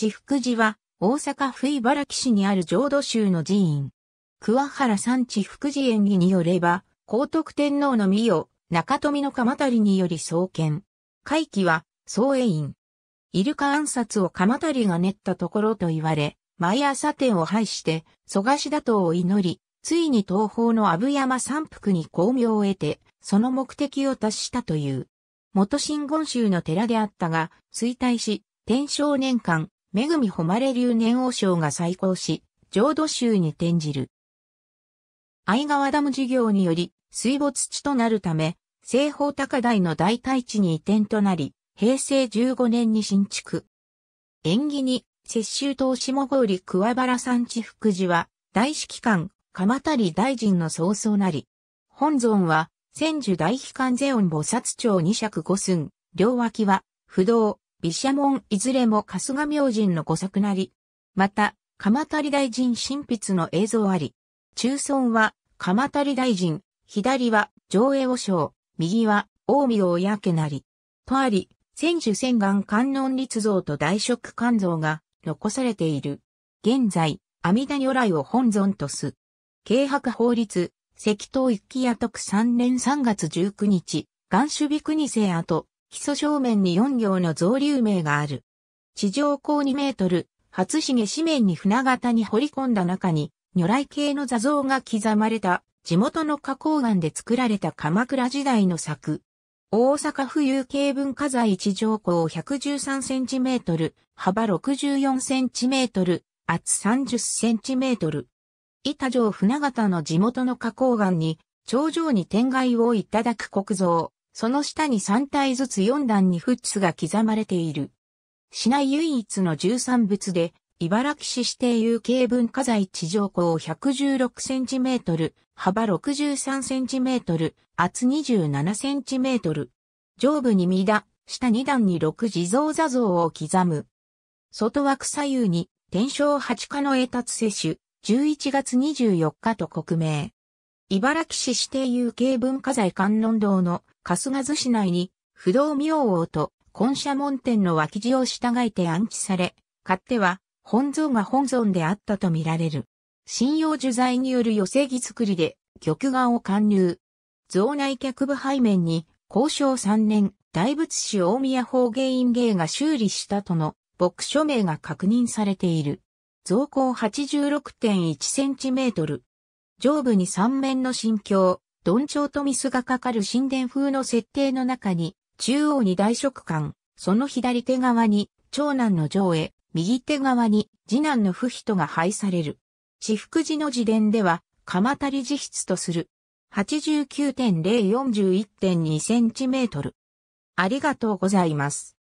地福寺は、大阪府茨木市にある浄土宗の寺院。桑原山地福寺園議によれば、皇徳天皇の御を中富の鎌足により創建。会期は、総営院。イルカ暗殺を鎌足が練ったところと言われ、毎朝天を拝して、蘇我氏打倒を祈り、ついに東方の阿武山山腹に光明を得て、その目的を達したという。元真言宗の寺であったが、衰退し、天正年間、めぐみほまれ流年王賞が再興し、浄土宗に転じる。愛川ダム事業により、水没地となるため、西方高台の大体地に移転となり、平成15年に新築。縁起に、雪州島下郡桑原山地福寺は、大指揮官、鎌足大臣の曹操なり。本尊は、千住大悲観世音菩薩町二尺五寸、両脇は、不動、毘沙門いずれも春日明神の御作なり。また、鎌足大臣神筆の映像あり。中村は、鎌足大臣、左は、上江和尚、右は、近江親家なり。とあり、千手千眼観音立像と大食観像が残されている。現在、阿弥陀如来を本尊とす。軽薄法律、石頭一揆屋徳3年3月19日、元首美国生後、基礎正面に4行の造流名がある。地上高2メートル、初重紙面に船型に掘り込んだ中に、如来系の座像が刻まれた、地元の花崗岩で作られた鎌倉時代の作。大阪府有形文化財地上高113センチメートル、幅64センチメートル、厚30センチメートル。板城船形の地元の花崗岩に、頂上に天外をいただく国像。その下に3体ずつ4段にフッツが刻まれている。市内唯一の13仏で、茨城市指定有形文化財地上高116センチメートル、幅63センチメートル、厚27センチメートル。上部に三田、下2段に6地蔵座像を刻む。外枠左右に、天正八課の栄立。摂取、11月24日と国名。茨城市指定有形文化財観音堂の春日津市内に不動明王と今社門店の脇地を従えて暗記され、買っては本尊が本尊であったとみられる。信用受材による寄せ木作りで玉眼を貫入。蔵内客部背面に交渉3年大仏師大宮法芸院芸が修理したとの牧書名が確認されている。造高8 6 1トル。上部に三面の神橋、鈍調とミスがかかる神殿風の設定の中に、中央に大食館、その左手側に、長男の上へ、右手側に、次男の不人が配される。私福寺の自伝では、鎌足り自筆とする。89.041.2センチメートル。ありがとうございます。